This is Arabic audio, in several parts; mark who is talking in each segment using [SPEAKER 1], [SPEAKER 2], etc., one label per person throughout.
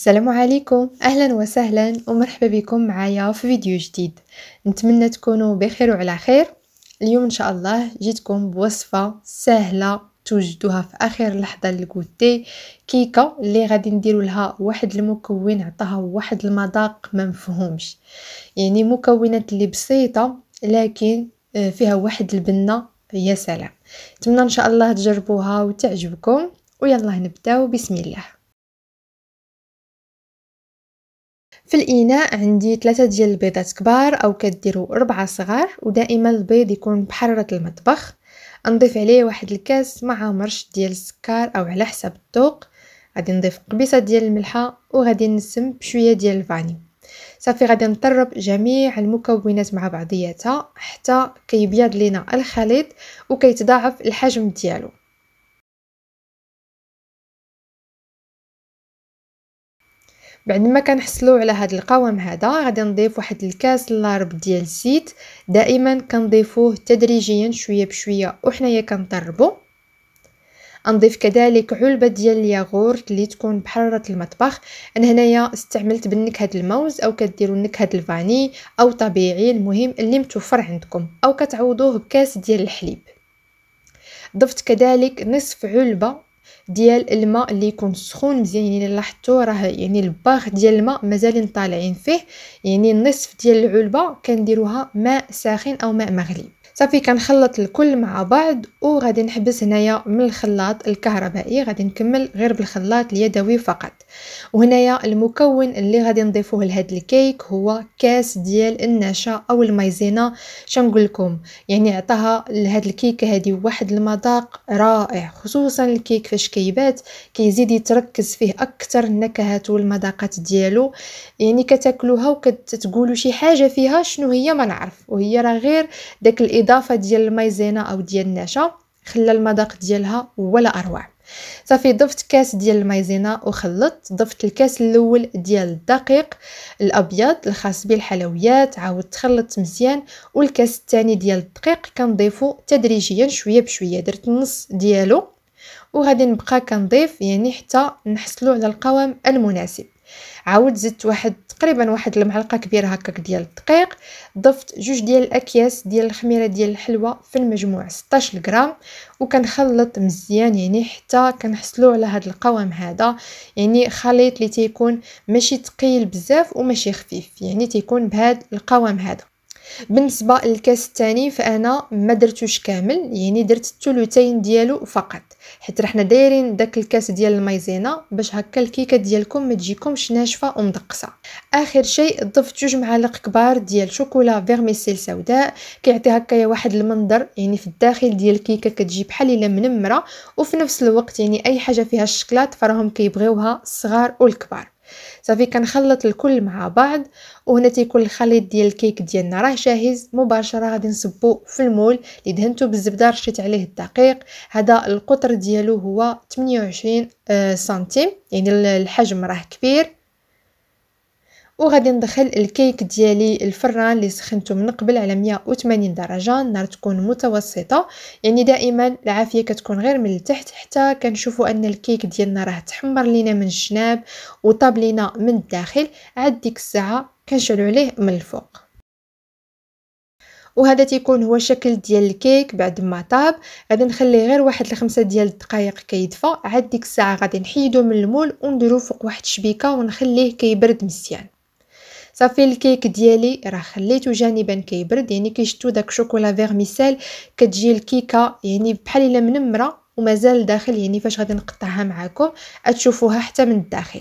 [SPEAKER 1] السلام عليكم اهلا وسهلا ومرحبا بكم معايا في فيديو جديد نتمنى تكونوا بخير وعلى خير اليوم ان شاء الله جيتكم بوصفه سهله توجدوها في اخر لحظه للكوتي كيكه اللي غادي نديرو لها واحد المكون عطاها واحد المذاق ما مفهومش يعني مكونات اللي بسيطه لكن آه، فيها واحد البنه يا سلام نتمنى ان شاء الله تجربوها وتعجبكم ويلا نبداو بسم الله في الاناء عندي ثلاثة ديال البيضات كبار او كديروا اربعة صغار ودائما البيض يكون بحرارة المطبخ نضيف عليه واحد الكاس مع مرش ديال السكر او على حسب الذوق غادي نضيف قبيصه ديال الملحه وغادي نسم بشويه ديال الفاني صافي غادي نطرب جميع المكونات مع بعضياتها حتى كيبيض لينا الخليط وكيتضاعف الحجم ديالو بعد ما كنحصلوا على هذا القوام هذا غادي نضيف واحد الكاس لارب ديال الزيت دائما كنضيفوه تدريجيا شويه بشويه وحنايا كنطربوا نضيف كذلك علبه ديال الياغورت اللي تكون بحراره المطبخ انا هنايا استعملت بالنكهه الموز او كديروا نكهه الفاني او طبيعي المهم اللي متوفر عندكم او كتعوضوه بكاس ديال الحليب ضفت كذلك نصف علبه ديال الماء اللي يكون سخون مزيان يعني لاحظتوا راه يعني الباغ ديال الماء مازالين طالعين فيه يعني النصف ديال العلبه كنديروها ماء ساخن او ماء مغلي صافي كنخلط الكل مع بعض وغادي نحبس هنايا من الخلاط الكهربائي غادي نكمل غير بالخلاط اليدوي فقط وهنايا المكون اللي غادي نضيفوه لهاد الكيك هو كاس ديال النشا او المايزينا شنقول لكم يعني عطاها لهاد الكيكه هادي واحد المذاق رائع خصوصا الكيك فاش كيبات كيزيد يتركز فيه اكثر النكهات والمذاقات ديالو يعني كتاكلوها وكتقولوا شي حاجه فيها شنو هي ما نعرف وهي راه غير داك الاضافه ديال المايزينا او ديال النشا خلى المذاق ديالها ولا اروع صافي ضفت كاس ديال المايزينا وخلطت ضفت الكاس الاول ديال الدقيق الابيض الخاص بالحلويات عاودت خلطت مزيان والكاس الثاني ديال الدقيق كنضيفو تدريجيا شويه بشويه درت النص ديالو وغادي نبقى كنضيف يعني حتى نحصلو على القوام المناسب عاود زدت واحد تقريبا واحد المعلقه كبيره هكاك ديال الدقيق ضفت جوج ديال الاكياس ديال الخميره ديال الحلوى في المجموع 16 غرام وكنخلط مزيان يعني حتى كنحصلوا على هذا القوام هذا يعني خليط اللي تيكون ماشي ثقيل بزاف وماشي خفيف يعني تيكون بهذا القوام هذا بالنسبه للكاس الثاني فانا ما درتوش كامل يعني درت الثلثين ديالو فقط حيت رحنا دايرين داك الكاس ديال المايزينا باش هكا الكيكه ديالكم ما تجيكمش ناشفه ومدقصه اخر شيء ضفت جوج معالق كبار ديال شوكولا فيرميسيل سوداء كيعطي هكايا واحد المنظر يعني في الداخل ديال الكيكه كتجي بحال الا منمره وفي نفس الوقت يعني اي حاجه فيها الشكلاط فراهم كيبغيوها الصغار والكبار صافي كنخلط الكل مع بعض وهنا تيكون الخليط ديال الكيك ديالنا راه جاهز مباشره غادي نصبو في المول اللي دهنته بالزبده رشيت عليه الدقيق هذا القطر ديالو هو 28 آه، سنتيم يعني الحجم راه كبير وغادي ندخل الكيك ديالي الفران اللي سخنته من قبل على 180 درجه النار تكون متوسطه يعني دائما العافيه كتكون غير من التحت حتى كنشوفوا ان الكيك ديالنا راه تحمر لينا من الجناب وطاب لينا من الداخل عاد ديك الساعه كنشعلوا عليه من الفوق وهذا تيكون هو شكل ديال الكيك بعد ما طاب غادي نخليه غير واحد لخمسة ديال الدقائق كيدفى عاد ديك الساعه غادي نحيدو من المول ونديرو فوق واحد الشبيكه ونخليه كيبرد مزيان صافي الكيك ديالي راه خليته جانبا كيبرد يعني كيشتو داك شوكولا فيرميسيل كتجي الكيكه يعني بحال الا منمره ومازال داخل يعني فاش غادي نقطعها معاكم تشوفوها حتى من الداخل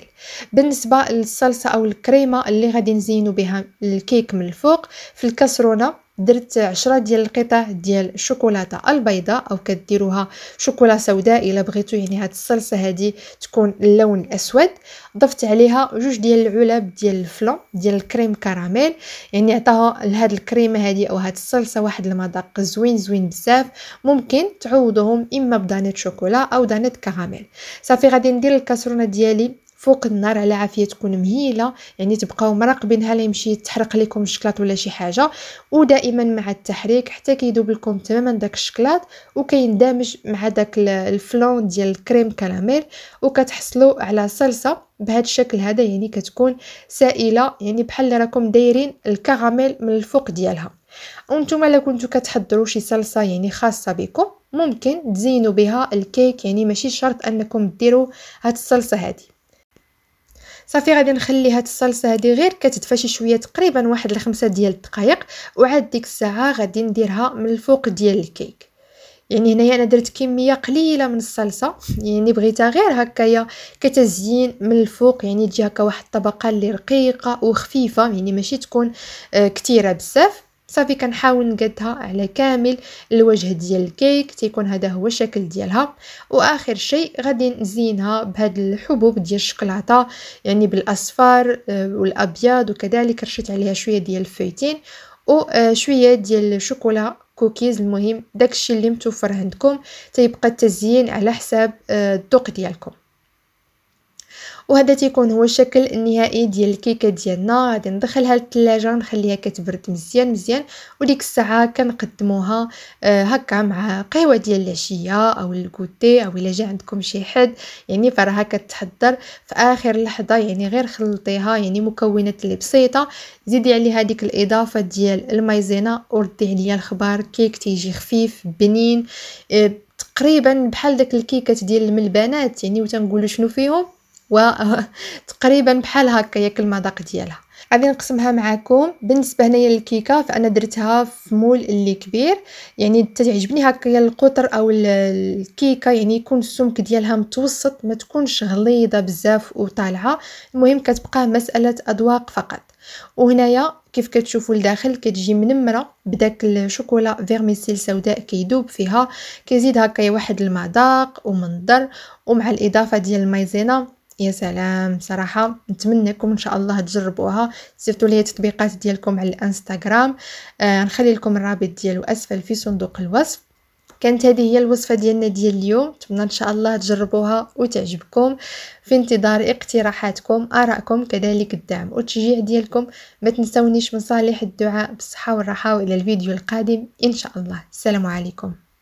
[SPEAKER 1] بالنسبه للصلصه او الكريمه اللي غادي نزينو بها الكيك من الفوق في الكسرونه درت عشرة ديال القطع ديال الشوكولاته البيضاء او كديروها شوكولا سوداء الا بغيتو يعني هاد الصلصه هادي تكون اللون اسود ضفت عليها جوج ديال العلب ديال الفلون ديال الكريم كراميل يعني عطاها لهاد الكريمه هادي او هاد الصلصه واحد المذاق زوين زوين بزاف ممكن تعوضهم اما بدانة شوكولا او دانة كراميل صافي غادي ندير الكاسرونه ديالي فوق النار على عافيه تكون مهيله يعني تبقاو مراقبينها لا يمشي تحرق لكم الشكلاط ولا شي حاجه ودائما مع التحريك حتى كيذوب لكم تماما داك الشكلاط وكيندمج مع داك الفلون ديال الكريم كراميل وكتحصلوا على صلصه بهذا الشكل هذا يعني كتكون سائله يعني بحال راكم دايرين الكراميل من الفوق ديالها وانتم الا كنتو كتحضروا شي صلصه يعني خاصه بكم ممكن تزينوا بها الكيك يعني ماشي شرط انكم ديروا هاد الصلصه هذه صافي غادي نخلي هاد الصلصه هادي غير كتدفى شي شويه تقريبا واحد الخمسة ديال الدقائق وعاد ديك الساعه غادي نديرها من الفوق ديال الكيك يعني هنايا انا درت كميه قليله من الصلصه يعني بغيتها غير هكايا كتزيين من الفوق يعني تجي هكا واحد الطبقه اللي رقيقه وخفيفه يعني ماشي تكون آه، كتيره بزاف صافي كنحاول نقدها على كامل الوجه ديال الكيك تيكون هذا هو الشكل ديالها واخر شيء غادي نزينها بهاد الحبوب ديال الشوكولاته يعني بالاصفر آه، والابيض وكذلك رشيت عليها شويه ديال الفويتين وشويه آه، ديال الشوكولا كوكيز المهم داكشي اللي متوفر عندكم تيبقى التزيين على حساب آه، الذوق ديالكم وهذا تيكون هو الشكل النهائي ديال الكيكه ديالنا غادي ندخلها للثلاجه نخليها كتبرد مزيان مزيان وديك الساعه كنقدموها آه، هكا مع قهوه ديال العشيه او الكوتي او الا جا عندكم شي حد يعني فراها كتحضر في اخر لحظه يعني غير خلطيها يعني مكونات اللي بسيطه زيدي عليها ديك الاضافه ديال المايزينا وردي عليا الخبار كيك تيجي خفيف بنين آه، تقريبا بحال داك الكيكات ديال الملبنات يعني وتنقولوا شنو فيهم وتقريبا بحال هكا هي المذاق ديالها غادي نقسمها معكم بالنسبه هنايا للكيكه فانا درتها في مول اللي كبير يعني تعجبني هكا القطر او الكيكه يعني يكون السمك ديالها متوسط ما تكونش غليظه بزاف وطالعه المهم كتبقى مساله اذواق فقط وهنايا كيف كتشوفوا لداخل كتجي منمره بداك الشوكولا فيرميسيل سوداء كيدوب فيها كيزيد هكا واحد المذاق ومنظر ومع الاضافه ديال المايزينا يا سلام صراحه نتمنىكم ان شاء الله تجربوها سيرتو لي التطبيقات ديالكم على الانستغرام آه نخلي لكم الرابط ديالو اسفل في صندوق الوصف كانت هذه هي الوصفه ديالنا ديال اليوم نتمنى ان شاء الله تجربوها وتعجبكم في انتظار اقتراحاتكم ارائكم كذلك الدعم والتشجيع ديالكم ما تنسونيش من صالح الدعاء بالصحه والراحه والى الفيديو القادم ان شاء الله السلام عليكم